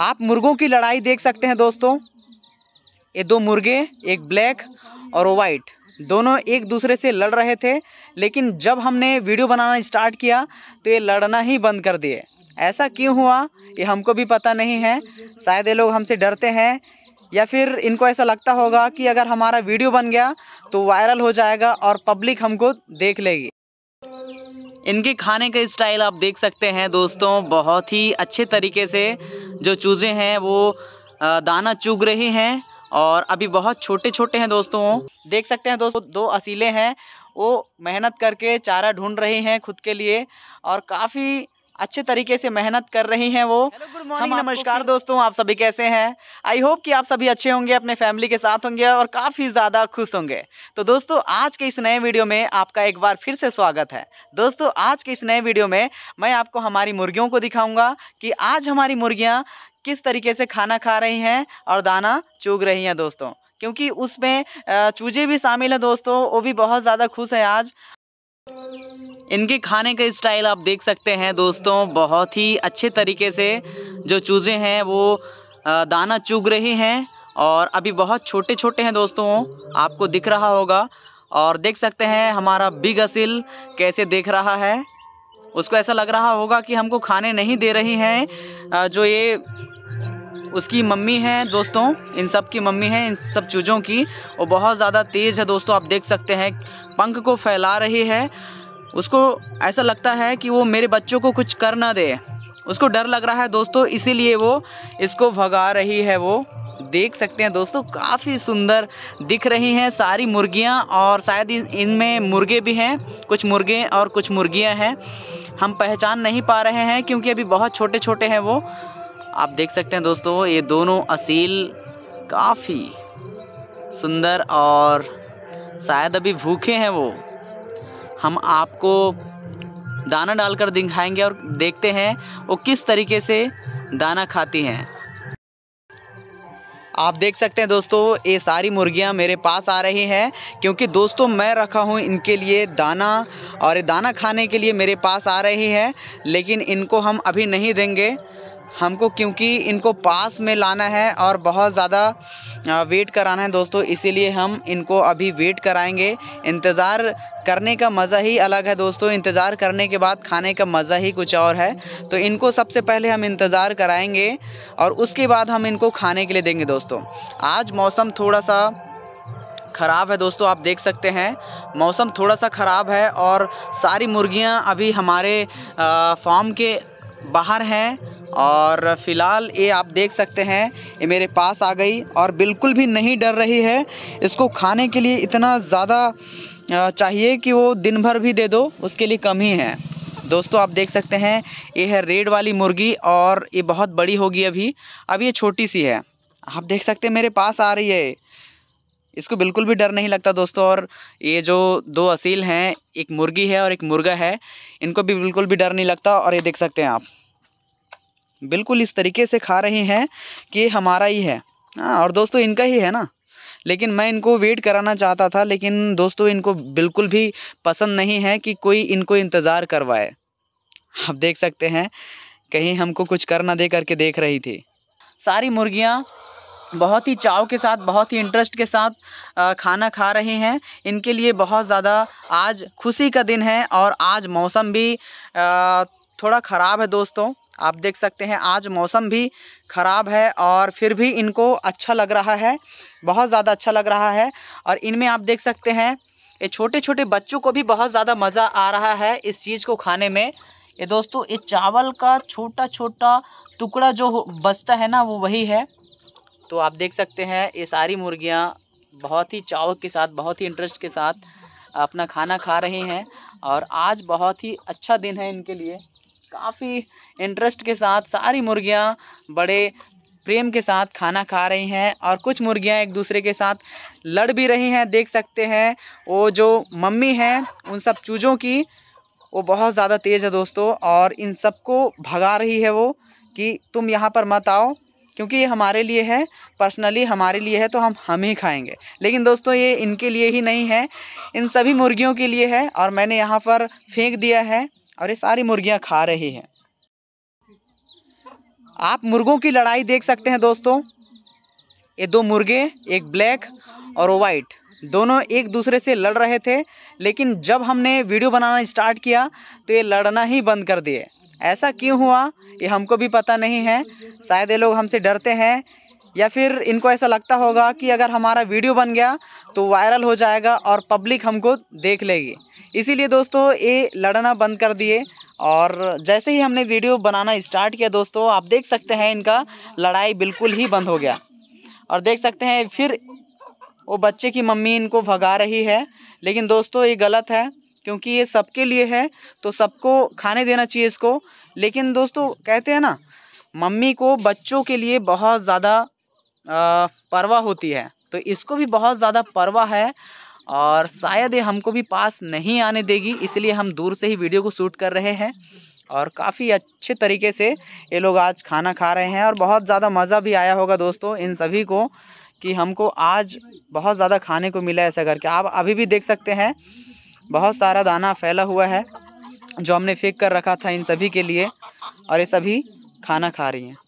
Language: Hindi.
आप मुर्गों की लड़ाई देख सकते हैं दोस्तों ये दो मुर्गे एक ब्लैक और वाइट दोनों एक दूसरे से लड़ रहे थे लेकिन जब हमने वीडियो बनाना स्टार्ट किया तो ये लड़ना ही बंद कर दिए ऐसा क्यों हुआ ये हमको भी पता नहीं है शायद ये लोग हमसे डरते हैं या फिर इनको ऐसा लगता होगा कि अगर हमारा वीडियो बन गया तो वायरल हो जाएगा और पब्लिक हमको देख लेगी इनके खाने का स्टाइल आप देख सकते हैं दोस्तों बहुत ही अच्छे तरीके से जो चूज़ें हैं वो दाना चुग रही हैं और अभी बहुत छोटे छोटे हैं दोस्तों देख सकते हैं दोस्तों दो असीले हैं वो मेहनत करके चारा ढूंढ रहे हैं खुद के लिए और काफ़ी अच्छे तरीके से मेहनत कर रही हैं वो हम नमस्कार दोस्तों आप सभी कैसे हैं आई होप कि आप सभी अच्छे होंगे अपने फैमिली के साथ होंगे और काफ़ी ज़्यादा खुश होंगे तो दोस्तों आज के इस नए वीडियो में आपका एक बार फिर से स्वागत है दोस्तों आज के इस नए वीडियो में मैं आपको हमारी मुर्गियों को दिखाऊंगा कि आज हमारी मुर्गियाँ किस तरीके से खाना खा रही हैं और दाना चूग रही हैं दोस्तों क्योंकि उसमें चूजे भी शामिल हैं दोस्तों वो भी बहुत ज़्यादा खुश हैं आज इनके खाने का स्टाइल आप देख सकते हैं दोस्तों बहुत ही अच्छे तरीके से जो चूज़े हैं वो दाना चुग रहे हैं और अभी बहुत छोटे छोटे हैं दोस्तों आपको दिख रहा होगा और देख सकते हैं हमारा बिग असिल कैसे देख रहा है उसको ऐसा लग रहा होगा कि हमको खाने नहीं दे रही हैं जो ये उसकी मम्मी है दोस्तों इन सब की मम्मी है इन सब चूजों की वो बहुत ज़्यादा तेज़ है दोस्तों आप देख सकते हैं पंख को फैला रही है उसको ऐसा लगता है कि वो मेरे बच्चों को कुछ कर ना दे उसको डर लग रहा है दोस्तों इसीलिए वो इसको भगा रही है वो देख सकते हैं दोस्तों काफ़ी सुंदर दिख रही हैं सारी मुर्गियाँ और शायद इनमें मुर्गे भी हैं कुछ मुर्गे और कुछ मुर्गियाँ हैं हम पहचान नहीं पा रहे हैं क्योंकि अभी बहुत छोटे छोटे हैं वो आप देख सकते हैं दोस्तों ये दोनों असील काफ़ी सुंदर और शायद अभी भूखे हैं वो हम आपको दाना डालकर दिखाएंगे और देखते हैं वो किस तरीके से दाना खाती हैं आप देख सकते हैं दोस्तों ये सारी मुर्गियां मेरे पास आ रही हैं क्योंकि दोस्तों मैं रखा हूं इनके लिए दाना और ये दाना खाने के लिए मेरे पास आ रही है लेकिन इनको हम अभी नहीं देंगे हमको क्योंकि इनको पास में लाना है और बहुत ज़्यादा वेट कराना है दोस्तों इसीलिए हम इनको अभी वेट कराएंगे इंतज़ार करने का मज़ा ही अलग है दोस्तों इंतज़ार करने के बाद खाने का मज़ा ही कुछ और है तो इनको सबसे पहले हम इंतज़ार कराएंगे और उसके बाद हम इनको खाने के लिए देंगे दोस्तों आज मौसम थोड़ा सा ख़राब है दोस्तों आप देख सकते हैं मौसम थोड़ा सा ख़राब है और सारी मुर्गियाँ अभी हमारे फार्म के बाहर हैं और फ़िलहाल ये आप देख सकते हैं ये मेरे पास आ गई और बिल्कुल भी नहीं डर रही है इसको खाने के लिए इतना ज़्यादा चाहिए कि वो दिन भर भी दे दो उसके लिए कम ही है दोस्तों आप देख सकते हैं ये है रेड वाली मुर्गी और ये बहुत बड़ी होगी अभी अब ये छोटी सी है आप देख सकते हैं मेरे पास आ रही है इसको बिल्कुल भी डर नहीं लगता दोस्तों और ये जो दो असील हैं एक मुर्गी है और एक मुर्गा है इनको भी बिल्कुल भी डर नहीं लगता और ये देख सकते हैं आप बिल्कुल इस तरीके से खा रहे हैं कि हमारा ही है हाँ और दोस्तों इनका ही है ना लेकिन मैं इनको वेट कराना चाहता था लेकिन दोस्तों इनको बिल्कुल भी पसंद नहीं है कि कोई इनको इंतज़ार करवाए आप देख सकते हैं कहीं हमको कुछ कर ना दे करके देख रही थी सारी मुर्गियाँ बहुत ही चाव के साथ बहुत ही इंटरेस्ट के साथ खाना खा रहे हैं इनके लिए बहुत ज़्यादा आज खुशी का दिन है और आज मौसम भी थोड़ा ख़राब है दोस्तों आप देख सकते हैं आज मौसम भी ख़राब है और फिर भी इनको अच्छा लग रहा है बहुत ज़्यादा अच्छा लग रहा है और इनमें आप देख सकते हैं ये छोटे छोटे बच्चों को भी बहुत ज़्यादा मज़ा आ रहा है इस चीज़ को खाने में ये दोस्तों ये चावल का छोटा छोटा टुकड़ा जो बचता है ना वो वही है तो आप देख सकते हैं ये सारी मुर्गियाँ बहुत ही चावक के साथ बहुत ही इंटरेस्ट के साथ अपना खाना खा रही हैं और आज बहुत ही अच्छा दिन है इनके लिए काफ़ी इंटरेस्ट के साथ सारी मुर्गियाँ बड़े प्रेम के साथ खाना खा रही हैं और कुछ मुर्गियाँ एक दूसरे के साथ लड़ भी रही हैं देख सकते हैं वो जो मम्मी हैं उन सब चूज़ों की वो बहुत ज़्यादा तेज़ है दोस्तों और इन सबको भगा रही है वो कि तुम यहाँ पर मत आओ क्योंकि ये हमारे लिए है पर्सनली हमारे लिए है तो हम हम ही खाएंगे लेकिन दोस्तों ये इनके लिए ही नहीं है इन सभी मुर्गियों के लिए है और मैंने यहाँ पर फेंक दिया है और ये सारी मुर्गियाँ खा रही हैं आप मुर्गों की लड़ाई देख सकते हैं दोस्तों ये दो मुर्गे एक ब्लैक और वाइट दोनों एक दूसरे से लड़ रहे थे लेकिन जब हमने वीडियो बनाना स्टार्ट किया तो ये लड़ना ही बंद कर दिए ऐसा क्यों हुआ ये हमको भी पता नहीं है शायद ये लोग हमसे डरते हैं या फिर इनको ऐसा लगता होगा कि अगर हमारा वीडियो बन गया तो वायरल हो जाएगा और पब्लिक हमको देख लेगी इसीलिए दोस्तों ये लड़ना बंद कर दिए और जैसे ही हमने वीडियो बनाना स्टार्ट किया दोस्तों आप देख सकते हैं इनका लड़ाई बिल्कुल ही बंद हो गया और देख सकते हैं फिर वो बच्चे की मम्मी इनको भगा रही है लेकिन दोस्तों ये गलत है क्योंकि ये सबके लिए है तो सबको खाने देना चाहिए इसको लेकिन दोस्तों कहते हैं ना मम्मी को बच्चों के लिए बहुत ज़्यादा परवाह होती है तो इसको भी बहुत ज़्यादा परवाह है और शायद ये हमको भी पास नहीं आने देगी इसलिए हम दूर से ही वीडियो को शूट कर रहे हैं और काफ़ी अच्छे तरीके से ये लोग आज खाना खा रहे हैं और बहुत ज़्यादा मज़ा भी आया होगा दोस्तों इन सभी को कि हमको आज बहुत ज़्यादा खाने को मिला ऐसा करके आप अभी भी देख सकते हैं बहुत सारा दाना फैला हुआ है जो हमने फेंक कर रखा था इन सभी के लिए और ये सभी खाना खा रही हैं